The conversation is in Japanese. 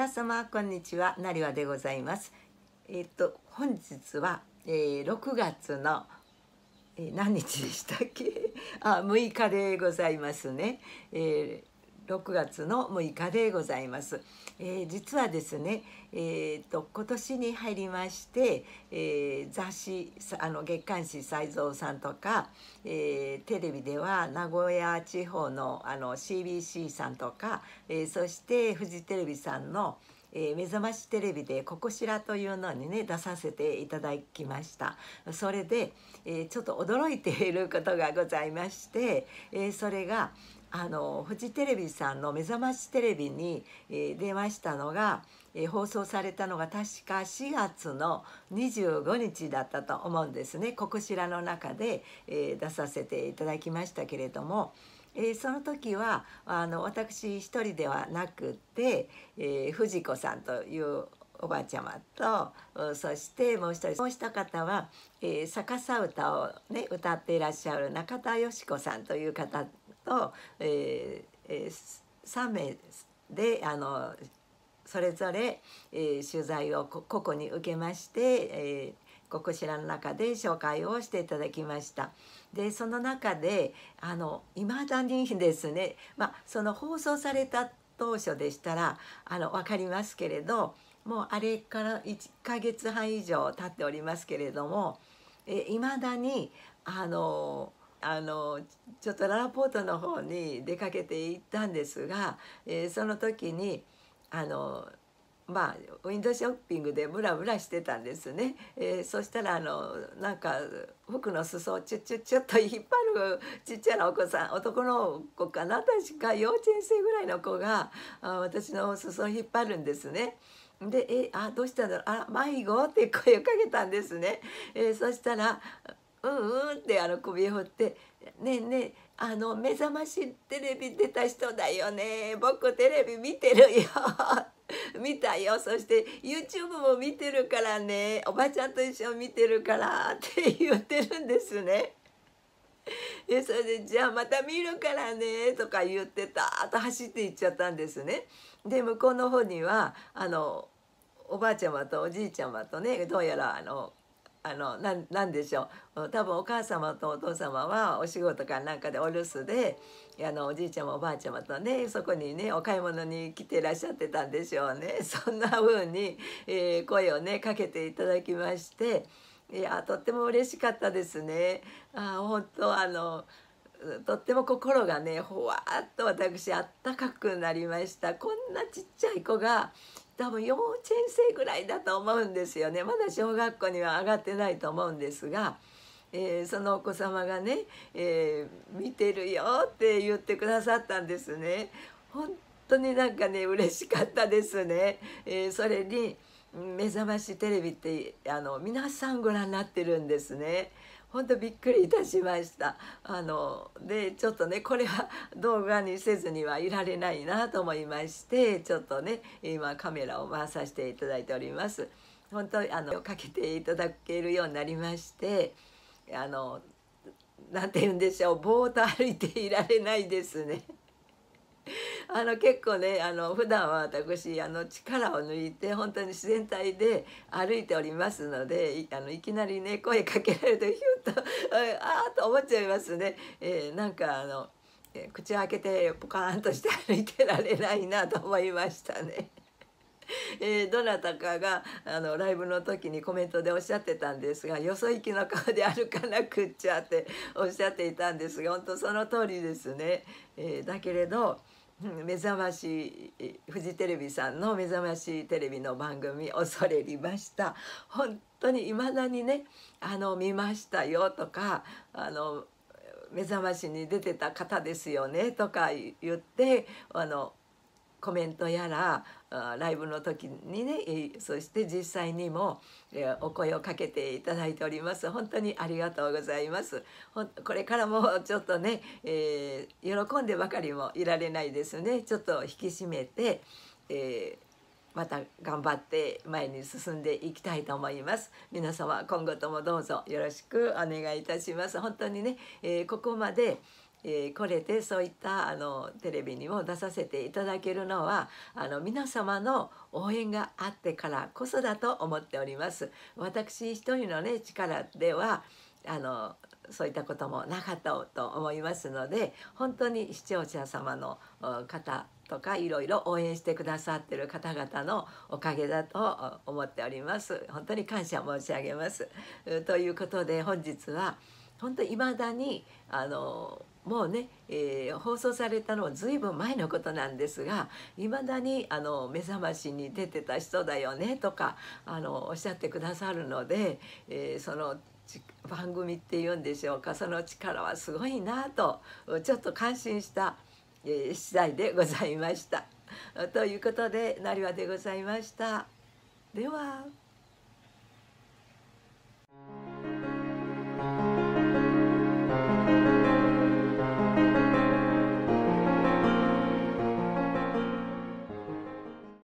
皆様こんにちはなりわでございますえっ、ー、と本日は、えー、6月の、えー、何日でしたっけ あ6日でございますね、え6月の6日でございます。えー、実はですね、えーと、今年に入りまして、えー、雑誌あの月刊誌斎蔵さんとか、えー、テレビでは名古屋地方のあの CBC さんとか、えそしてフジテレビさんの「えー、目覚ましテレビで「ここしら」というのにね出させていただきましたそれで、えー、ちょっと驚いていることがございまして、えー、それが、あのフジテレビさんの「目覚ましテレビに」えー、出ましたのが、えー、放送されたのが確か4月の25日だったと思うんですね「ここしら」の中で、えー、出させていただきましたけれども、えその時はあの私一人ではなくて、え藤子さんというおばあちゃまとそしてもう一人もう一方は、え逆さ歌をね歌っていらっしゃる中田佳子さんという方と、えー、3名であのそれぞれ、えー、取材を個々に受けまして、えー、ここ知らの中で紹介をしていただきました。でその中であの未だにですね、まあ、その放送された当初でしたらあの分かりますけれどもうあれから1ヶ月半以上経っておりますけれどもいまだにあのーあのちょっとララポートの方に出かけて行ったんですが、えー、その時にあのまあ、ウィンドショッピングでムラムラしてたんですね、えー、そしたらあのなんか服の裾をチュッチュッチュッと引っ張るちっちゃなお子さん男の子かな確か幼稚園生ぐらいの子があ私の裾を引っ張るんですね。で「えあどうしたんだろうあ迷子?」って声をかけたんですね。えー、そしたらうんうんってあの首を振って「ねえねえあの目覚ましテレビ出た人だよね僕テレビ見てるよ 見たよそして YouTube も見てるからねおばちゃんと一緒に見てるから」って言ってるんですね。でそれで「じゃあまた見るからね」とか言ってたーと走って行っちゃったんですね。で向こうの方にはあのおばあちゃまとおじいちゃまとねどうやらあのあのななんでしょう多分お母様とお父様はお仕事かなんかでお留守であのおじいちゃまおばあちゃまとねそこにねお買い物に来てらっしゃってたんでしょうね そんな風に、えー、声をねかけていただきましていやとっても嬉しかったですね。あ本当あのとっても心がねほわっと私あったかくなりましたこんなちっちゃい子が多分幼稚園生ぐらいだと思うんですよねまだ小学校には上がってないと思うんですが。えー、そのお子様がね、えー、見てるよって言ってくださったんですね。本当になんかね嬉しかったですね。えー、それに目覚ましテレビってあの皆さんご覧になってるんですね。本当びっくりいたしましたあのでちょっとねこれは動画にせずにはいられないなと思いましてちょっとね今カメラを回させていただいております本当あのかけていただけるようになりましてあのなて言うんでしょうぼーっと歩いていられないですね。あの結構ねあの普段は私あの力を抜いて本当に自然体で歩いておりますのでいあのいきなりね声かけられるとヒュッとああと思っちゃいますね。えー、なんかあの口を開けてポカーンとして歩いてられないなと思いましたね。えー、どなたかがあのライブの時にコメントでおっしゃってたんですがよそ行きの顔で歩かなくっちゃっておっしゃっていたんですが本当その通りですね。えー、だけれど 目覚ましフジテレビさんの目覚ましテレビの番組恐れりました本当にいまだにねあの見ましたよとかあの目覚ましに出てた方ですよねとか言ってあのコメントやらライブの時にねそして実際にもお声をかけていただいております本当にありがとうございますこれからもちょっとね、えー、喜んでばかりもいられないですねちょっと引き締めて、えー、また頑張って前に進んでいきたいと思います皆様今後ともどうぞよろしくお願いいたします本当にね、えー、ここまでえー、これでそういったあのテレビにも出させていただけるのはあの皆様の応援があってからこそだと思っております。私一人の、ね、力ではあのそういったこともなかったと思いますので本当に視聴者様の方とかいろいろ応援してくださってる方々のおかげだと思っております。本当に感謝申し上げます。ということで本日は本当いまだにあのもうね、えー、放送されたのは随分前のことなんですがいまだにあの「目覚ましに出てた人だよね」とかあのおっしゃってくださるので、えー、その番組っていうんでしょうかその力はすごいなとちょっと感心した、えー、次第でございました。ということでなりわでございました。では。